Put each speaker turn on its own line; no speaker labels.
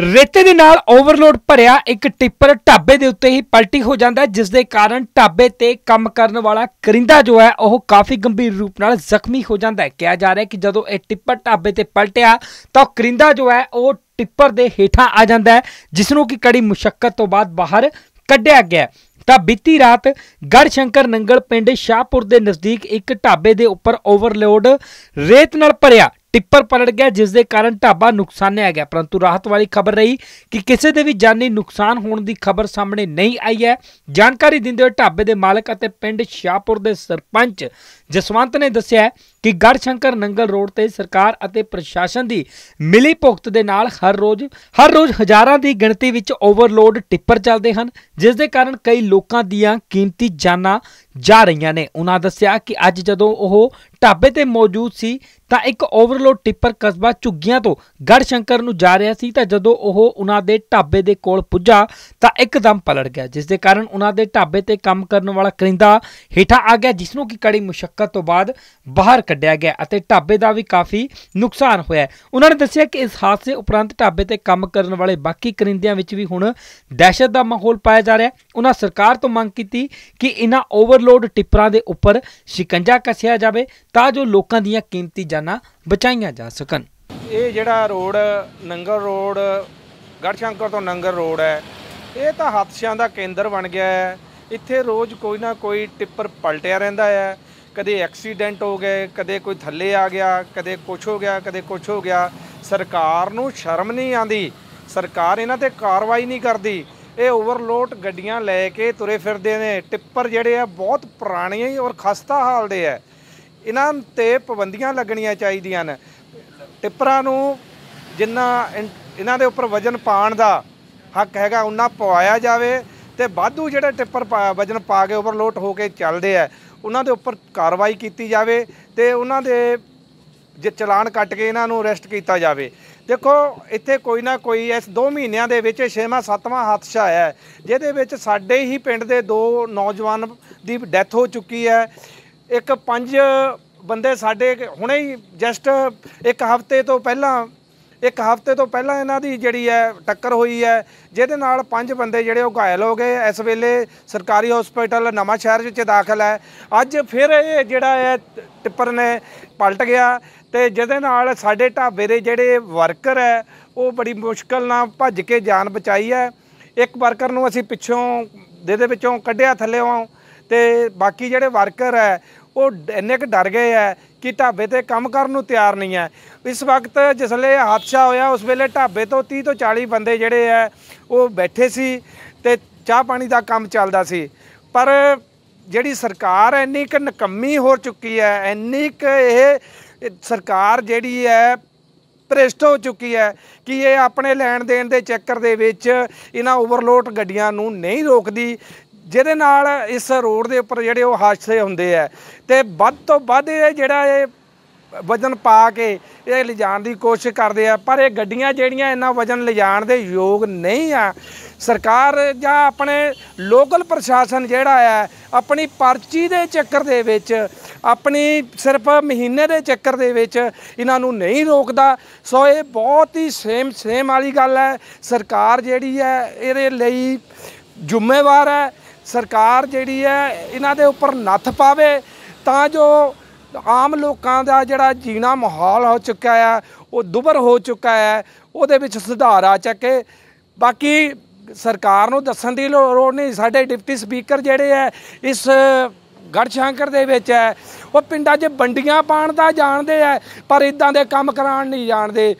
ਰੇਤੇ ਦੇ ਨਾਲ ਓਵਰਲੋਡ ਭਰਿਆ ਇੱਕ ਟਿੱਪਰ ਢਾਬੇ ਦੇ ਉੱਤੇ ਹੀ ਪਲਟੀ ਹੋ ਜਾਂਦਾ ਜਿਸ ਦੇ ਕਾਰਨ ਢਾਬੇ ਤੇ ਕੰਮ ਕਰਨ ਵਾਲਾ ਕਰਿੰਦਾ ਜੋ ਹੈ ਉਹ ਕਾਫੀ ਗੰਭੀਰ ਰੂਪ ਨਾਲ ਜ਼ਖਮੀ ਹੋ ਜਾਂਦਾ ਹੈ ਕਿਹਾ ਜਾ ਰਿਹਾ ਕਿ ਜਦੋਂ ਇਹ ਟਿੱਪਰ ਢਾਬੇ ਤੇ ਪਲਟਿਆ ਤਾਂ ਕਰਿੰਦਾ ਜੋ ਹੈ ਉਹ ਟਿੱਪਰ ਦੇ ਹੇਠਾਂ ਆ ਜਾਂਦਾ ਹੈ ਜਿਸ ਨੂੰ ਕਿ ਕੜੀ ਮੁਸ਼ਕਲ ਤੋਂ ਬਾਅਦ ਬਾਹਰ ਕੱਢਿਆ ਗਿਆ ਤਾਂ ਬੀਤੀ ਰਾਤ ਗੜਸ਼ੰਕਰ ਨੰਗਲ ਪਿੰਡ ਸ਼ਾਹਪੁਰ ਦੇ ਨਜ਼ਦੀਕ ਇੱਕ ਢਾਬੇ ਦੇ ਉੱਪਰ ਓਵਰਲੋਡ ਰੇਤ ਨਾਲ ਭਰਿਆ ਟਿੱਪਰ ਪਲਟ ਗਿਆ ਜਿਸ ਦੇ ਕਾਰਨ ਢਾਬਾ ਨੁਕਸਾਨਿਆ ਗਿਆ ਪਰੰਤੂ ਰਾਹਤ ਵਾਲੀ ਖਬਰ ਰਹੀ ਕਿ ਕਿਸੇ ਦੇ ਵੀ ਜਾਨੀ ਨੁਕਸਾਨ ਹੋਣ ਦੀ ਖਬਰ ਸਾਹਮਣੇ ਨਹੀਂ ਆਈ ਹੈ ਜਾਣਕਾਰੀ ਦਿੰਦੇ ਹੋਏ ਢਾਬੇ ਦੇ ਮਾਲਕ ਅਤੇ ਪਿੰਡ ਸ਼ਾਹਪੁਰ ਦੇ ਸਰਪੰਚ ਜਸਵੰਤ ਨੇ ਦੱਸਿਆ ਕਿ ਗੜ ਸ਼ੰਕਰ ਨੰਗਲ ਰੋਡ ਤੇ ਸਰਕਾਰ ਅਤੇ ਪ੍ਰਸ਼ਾਸਨ ਦੀ ਮਿਲੀ ਭੁਗਤ ਦੇ ਨਾਲ ਹਰ ਰੋਜ਼ ਹਰ ਰੋਜ਼ ਹਜ਼ਾਰਾਂ ਦੀ ਗਿਣਤੀ ਵਿੱਚ ਓਵਰਲੋਡ ਟਿੱਪਰ ਚੱਲਦੇ ਹਨ ਜਿਸ ਦੇ ਕਾਰਨ ਕਈ ਲੋਕਾਂ ਦੀਆਂ ਕੀਮਤੀ ਜਾਨਾਂ ਜਾ ਰਹੀਆਂ ਨੇ ਉਹਨਾਂ ਦੱਸਿਆ ਕਿ ਅੱਜ ਜਦੋਂ ਉਹ ਢਾਬੇ ਤੇ ਮੌਜੂਦ ਸੀ ਤਾਂ ਇੱਕ ਓਵਰਲੋਡ ਟਿੱਪਰ ਕਸਬਾ ਝੁੱਗੀਆਂ ਤੋਂ ਗੜਸ਼ੰਕਰ ਨੂੰ ਜਾ ਰਿਹਾ ਸੀ ਤਾਂ ਜਦੋਂ ਉਹ ਉਹਨਾਂ ਦੇ ਢਾਬੇ ਦੇ ਕੋਲ ਪੁੱਜਾ ਤਾਂ ਇੱਕਦਮ ਪਲੜ ਗਿਆ ਜਿਸ ਦੇ ਕਾਰਨ ਉਹਨਾਂ ਦੇ ਢਾਬੇ ਤੇ ਕੰਮ ਕਰਨ ਵਾਲਾ ਕਰਿੰਦਾ ਹੀਠਾ ਆ ਗਿਆ ਜਿਸ ਨੂੰ ਕਿ ਕੜੀ ਮੁਸ਼ਕਲ ਤੋਂ ਬਾਅਦ ਬਾਹਰ ਕੱਢਿਆ ਗਿਆ ਅਤੇ ਢਾਬੇ ਦਾ ਵੀ ਕਾਫੀ ਨੁਕਸਾਨ ਹੋਇਆ ਉਹਨਾਂ ਨੇ ਦੱਸਿਆ ਕਿ ਇਸ ਹਾਦਸੇ ਉਪਰੰਤ ਢਾਬੇ ਤੇ ਕੰਮ ਕਰਨ ਵਾਲੇ ਬਾਕੀ ਕਰਿੰਦਿਆਂ ਵਿੱਚ ਵੀ ਹੁਣ ਦਹਿਸ਼ਤ ਦਾ ਮਾਹੌਲ ਪਾਇਆ ਜਾ ਰਿਹਾ ਉਹਨਾਂ ਸਰਕਾਰ ਤੋਂ ਮੰਗ ਕੀਤੀ ਕਿ ਇਹਨਾਂ ਓਵਰਲੋਡ ਟਿੱਪਰਾਂ ਦੇ ਉੱਪਰ ਸ਼ਿਕੰਜਾ ਕੱਸਿਆ ਜਾਵੇ ਤਾਂ ਜੋ ਲੋਕਾਂ ਦੀਆਂ ਕੀਮਤੀ ਜਾਨਾਂ ਬਚਾਈਆਂ ਜਾ ਸਕਣ
ਇਹ ਜਿਹੜਾ ਰੋਡ ਨੰਗਲ ਰੋਡ ਗੜਸ਼ੰਕਰ ਤੋਂ ਨੰਗਰ ਰੋਡ ਹੈ ਇਹ ਤਾਂ ਹਾਦਸਿਆਂ ਦਾ ਕੇਂਦਰ ਬਣ ਗਿਆ ਹੈ ਇੱਥੇ ਰੋਜ਼ ਕੋਈ ਨਾ ਕੋਈ ਟਿੱਪਰ ਪਲਟਿਆ ਰਹਿੰਦਾ ਹੈ ਕਦੇ ਐਕਸੀਡੈਂਟ ਹੋ ਗਏ ਕਦੇ ਕੋਈ ਥੱਲੇ ਆ ਗਿਆ ਕਦੇ ਕੁਝ ਹੋ ਗਿਆ ਕਦੇ ਕੁਝ ਹੋ ਗਿਆ ਸਰਕਾਰ ਨੂੰ ਸ਼ਰਮ ਨਹੀਂ ਆਂਦੀ ਸਰਕਾਰ ਇਹਨਾਂ ਤੇ ਕਾਰਵਾਈ ਨਹੀਂ ਕਰਦੀ ਇਹ ਓਵਰਲੋਡ ਗੱਡੀਆਂ ਲੈ ਕੇ ਤੁਰੇ ਫਿਰਦੇ ਨੇ ਟਿੱਪਰ ਜਿਹੜੇ ਆ ਬਹੁਤ ਪੁਰਾਣੇ ਔਰ ਖਸਤਾ ਹਾਲ ਦੇ ਆ ਇਹਨਾਂ ਤੇ ਪਾਬੰਦੀਆਂ ਲੱਗਣੀਆਂ ਚਾਹੀਦੀਆਂ ਨੇ ਟਿੱਪਰਾਂ ਨੂੰ ਜਿੰਨਾ ਇਹਨਾਂ ਦੇ ਉੱਪਰ ਵਜਨ ਪਾਣ ਦਾ ਹੱਕ ਹੈਗਾ ਉਹਨਾਂ ਪਵਾਇਆ ਜਾਵੇ ਤੇ ਬਾਧੂ ਜਿਹੜੇ ਟਿੱਪਰ ਵਜਨ ਪਾ ਕੇ ਓਵਰਲੋਡ ਹੋ ਕੇ ਚੱਲਦੇ ਆ ਉਹਨਾਂ ਦੇ ਉੱਪਰ ਕਾਰਵਾਈ ਕੀਤੀ ਜਾਵੇ ਤੇ ਉਹਨਾਂ ਦੇ ਜੇ ਚਲਾਨ ਕੱਟ ਕੇ ਇਹਨਾਂ ਨੂੰ ਅਰੈਸਟ ਕੀਤਾ ਜਾਵੇ ਦੇਖੋ ਇੱਥੇ ਕੋਈ ਨਾ ਕੋਈ ਇਸ 2 ਮਹੀਨਿਆਂ ਦੇ ਵਿੱਚ 6ਵਾਂ 7ਵਾਂ ਹਾਦਸਾ ਆਇਆ ਜਿਹਦੇ ਵਿੱਚ ਸਾਡੇ ਹੀ ਪਿੰਡ ਦੇ ਦੋ ਨੌਜਵਾਨ ਦੀ ਡੈਥ ਹੋ ਚੁੱਕੀ ਹੈ ਇੱਕ ਪੰਜ ਬੰਦੇ ਸਾਡੇ ਹੁਣੇ ਹੀ ਜਸਟ ਇੱਕ ਹਫ਼ਤੇ ਤੋਂ ਪਹਿਲਾਂ ਇੱਕ ਹਫ਼ਤੇ ਤੋਂ ਪਹਿਲਾਂ ਇਹਨਾਂ ਦੀ ਜਿਹੜੀ ਹੈ ਟੱਕਰ ਹੋਈ ਹੈ ਜਿਹਦੇ ਨਾਲ ਪੰਜ ਬੰਦੇ ਜਿਹੜੇ ਉਹ ਘਾਇਲ ਹੋ ਗਏ ਇਸ ਵੇਲੇ ਸਰਕਾਰੀ ਹਸਪੀਟਲ ਨਵਾਂ ਸ਼ਹਿਰ ਵਿੱਚ ਦਾਖਲ ਹੈ ਅੱਜ ਫਿਰ ਇਹ ਜਿਹੜਾ ਹੈ ਟਿੱਪਰ ਨੇ ਪਲਟ ਗਿਆ ਤੇ ਜਿਹਦੇ ਨਾਲ ਸਾਡੇ ਢਾਬੇ ਦੇ ਜਿਹੜੇ ਵਰਕਰ ਹੈ ਉਹ ਬੜੀ ਮੁਸ਼ਕਲ ਨਾਲ ਭੱਜ ਕੇ ਜਾਨ ਬਚਾਈ ਹੈ ਇੱਕ ਵਰਕਰ ਨੂੰ ਅਸੀਂ ਪਿੱਛੋਂ ਦੇ ਦੇ ਵਿੱਚੋਂ ਕੱਢਿਆ ਥੱਲੇੋਂ ਤੇ ਬਾਕੀ ਜਿਹੜੇ ਵਰਕਰ ਹੈ ਉਹ ਇੰਨੇ ਕਿ ਡਰ ਗਏ ਆ ਕਿ ਢਾਬੇ ਤੇ ਕੰਮ ਕਰਨ ਨੂੰ ਤਿਆਰ ਨਹੀਂ ਆ ਇਸ ਵਕਤ ਜਿਸਲੇ ਹਾਦਸਾ ਹੋਇਆ ਉਸ ਵੇਲੇ ਢਾਬੇ ਤੋਂ 30 ਤੋਂ 40 ਬੰਦੇ ਜਿਹੜੇ ਆ ਉਹ ਬੈਠੇ ਸੀ ਤੇ ਚਾਹ ਪਾਣੀ ਦਾ ਕੰਮ ਚੱਲਦਾ ਸੀ ਪਰ ਜਿਹੜੀ ਸਰਕਾਰ ਇੰਨੀ ਕਿ ਨਕੰਮੀ ਹੋ ਚੁੱਕੀ ਹੈ ਇੰਨੀ ਕਿ ਇਹ ਸਰਕਾਰ ਜਿਹੜੀ ਹੈ ਭ੍ਰਿਸ਼ਟ ਹੋ ਚੁੱਕੀ ਹੈ ਕਿ ਇਹ ਆਪਣੇ ਲੈਣ ਦੇਣ ਦੇ ਚੱਕਰ ਦੇ ਵਿੱਚ ਇਹਨਾਂ ਓਵਰਲੋਡ ਗੱਡੀਆਂ ਨੂੰ ਨਹੀਂ ਰੋਕਦੀ ਜਿਹਦੇ ਨਾਲ ਇਸ ਰੋਡ ਦੇ ਉੱਪਰ ਜਿਹੜੇ ਉਹ ਹਾਦਸੇ ਹੁੰਦੇ ਆ ਤੇ ਵੱਧ ਤੋਂ ਵੱਧ ਇਹ ਜਿਹੜਾ ਇਹ ਵਜਨ ਪਾ ਕੇ ਇਹ ਲਿਜਾਣ ਦੀ ਕੋਸ਼ਿਸ਼ ਕਰਦੇ ਆ ਪਰ ਇਹ ਗੱਡੀਆਂ ਜਿਹੜੀਆਂ ਇੰਨਾ ਵਜਨ ਲਿਜਾਣ ਦੇ ਯੋਗ ਨਹੀਂ ਆ ਸਰਕਾਰ ਜਾਂ ਆਪਣੇ ਲੋਕਲ ਪ੍ਰਸ਼ਾਸਨ ਜਿਹੜਾ ਆ ਆਪਣੀ ਪਰਚੀ ਦੇ ਚੱਕਰ ਦੇ ਵਿੱਚ ਆਪਣੀ ਸਿਰਫ ਮਹੀਨੇ ਦੇ ਚੱਕਰ ਦੇ ਵਿੱਚ ਇਹਨਾਂ ਨੂੰ ਨਹੀਂ ਰੋਕਦਾ ਸੋ ਇਹ ਬਹੁਤ ਹੀ ਸੇਮ ਸੇਮ ਵਾਲੀ ਗੱਲ ਹੈ ਸਰਕਾਰ ਜਿਹੜੀ ਹੈ ਇਹਦੇ ਲਈ ਜ਼ਿੰਮੇਵਾਰ ਹੈ ਸਰਕਾਰ ਜਿਹੜੀ ਹੈ ਇਹਨਾਂ ਦੇ ਉੱਪਰ ਨੱਥ ਪਾਵੇ ਤਾਂ ਜੋ ਆਮ ਲੋਕਾਂ ਦਾ ਜਿਹੜਾ ਜੀਣਾ ਮਾਹੌਲ ਹੋ ਚੁੱਕਾ ਹੈ ਉਹ ਦੁਬਰ ਹੋ ਚੁੱਕਾ ਹੈ ਉਹਦੇ ਵਿੱਚ ਸੁਧਾਰ ਆ ਚੱਕੇ ਬਾਕੀ ਸਰਕਾਰ ਨੂੰ ਦੱਸਣ ਦੀ ਲੋੜ ਨਹੀਂ ਸਾਡੇ ਡਿਪਟੀ ਸਪੀਕਰ ਜਿਹੜੇ ਹੈ ਇਸ ਗੜਸ਼ੰਕਰ ਦੇ ਵਿੱਚ ਹੈ ਉਹ ਪਿੰਡਾਂ 'ਚ ਵੰਡੀਆਂ ਪਾਣ ਦਾ ਜਾਣਦੇ ਐ ਪਰ ਇਦਾਂ ਦੇ ਕੰਮ ਕਰਾਉਣ ਨਹੀਂ ਜਾਣਦੇ